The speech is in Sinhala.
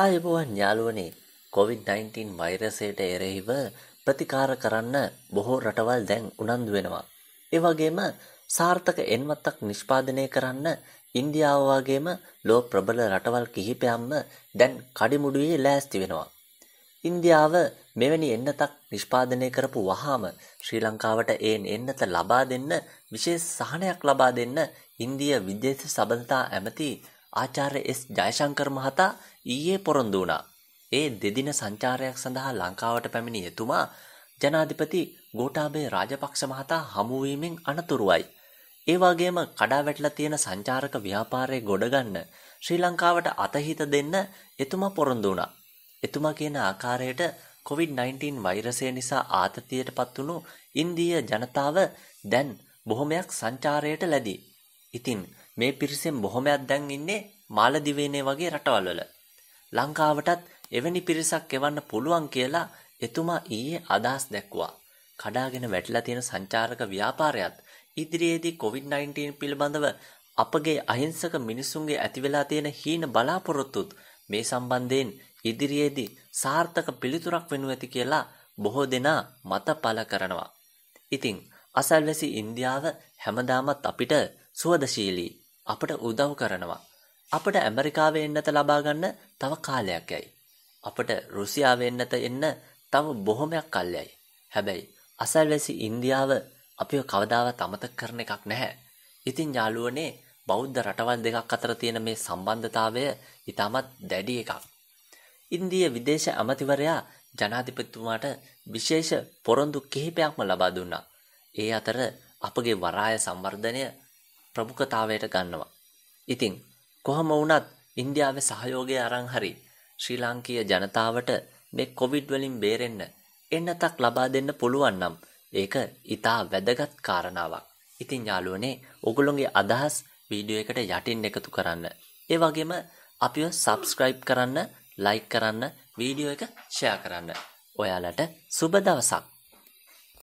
ආයුබෝවන් යාළුවනේ කොවිD-19 වෛරසයට එරෙහිව ප්‍රතිකාර කරන්න බොහෝ රටවල් දැන් උනන්දු වෙනවා. ඒ වගේම සාර්ථක එන්වත්තක් නිෂ්පාදනය කරන්න ඉන්දියාව වගේම ලෝ ප්‍රබල රටවල් කිහිපයක්ම දැන් කඩිමුඩුවේ ලෑස්ති වෙනවා. ඉන්දියාව මෙවැනි එන්නතක් නිෂ්පාදනය කරපු වහාම ශ්‍රී ලංකාවට ඒ එන්නත ලබා දෙන්න විශේෂ සහනයක් ලබා දෙන්න ඉන්දිය විදේශ සබඳතා ඇමති ආචාර්ය එස් ජයශංකර් මහතා ඊයේ පොරොන්දු වුණා. ඒ දෙදින සංචාරයක් සඳහා ලංකාවට පැමිණි එතුමා ජනාධිපති ගෝඨාභය රාජපක්ෂ මහතා හමු වීමෙන් අනතුරුවයි. ඒ වගේම කඩා වැටලා තියෙන සංචාරක ව්‍යාපාරය ගොඩගන්න ශ්‍රී ලංකාවට අතහිත දෙන්න එතුමා පොරොන්දු වුණා. එතුමා කියන ආකාරයට COVID-19 වෛරසය නිසා ආතතියටපත් වුණු ඉන්දීය ජනතාව දැන් බොහොමයක් සංචාරයට ලැබී. ඉතින් මේ පිරිසෙන් බොහොමයක් දැන් ඉන්නේ මාලදිවයිනේ වගේ රටවල් වල. ලංකාවටත් එවැනි පිරිසක් එවන්න පුළුවන් කියලා එතුමා ඊයේ අදහස් දැක්වුවා. කඩාගෙන වැටිලා තියෙන සංචාරක ව්‍යාපාරයත් ඉදිරියේදී COVID-19 පිළිබඳව අපගේ අහිංසක මිනිසුන්ගේ ඇතිවෙලා තියෙන හීන බලාපොරොත්තුත් මේ සම්බන්ධයෙන් ඉදිරියේදී සාර්ථක පිළිතුරක් වෙනු ඇති කියලා බොහෝ දෙනා මත පල කරනවා. ඉතිං අසල්වැසි ඉන්දියාව හැමදාමත් අපිට සුවදශීලී අපට උදව් කරනවා. අපට ඇමරිකාවේ එන්නත ලබා ගන්න තව කාලයක් යයි. අපට රුසියාවේ එන්නත එන්න තව බොහොමයක් කල් යයි. හැබැයි අසල්වැසි ඉන්දියාව අපිව කවදාවත් අමතක කරන එකක් නැහැ. ඉතින් යාළුවනේ බෞද්ධ රටවල් දෙකක් අතර තියෙන මේ සම්බන්ධතාවය ඉතාමත් දැඩි එකක්. ඉන්දිය විදේශ ඇමතිවරයා ජනාධිපතිතුමාට විශේෂ පොරොන්දු කිහිපයක්ම ලබා දුන්නා. ඒ අතර අපගේ වරාය සංවර්ධනය ප්‍රමුඛතාවයට ගන්නවා. ඉතින් කොහම වුණත් ඉන්දියාවේ සහයෝගය අරන් හරි ශ්‍රී ලාංකීය ජනතාවට මේ කොවිඩ් වලින් බේරෙන්න එන්නතක් ලබා දෙන්න පුළුවන් නම් ඒක ඊටා වැදගත් කාරණාවක්. ඉතින් යාළුවනේ ඔගොල්ලොන්ගේ අදහස් වීඩියෝ එකට යටින් එකතු කරන්න. ඒ වගේම අපිව subscribe කරන්න, like කරන්න, වීඩියෝ එක share කරන්න. ඔයාලට සුබ දවසක්.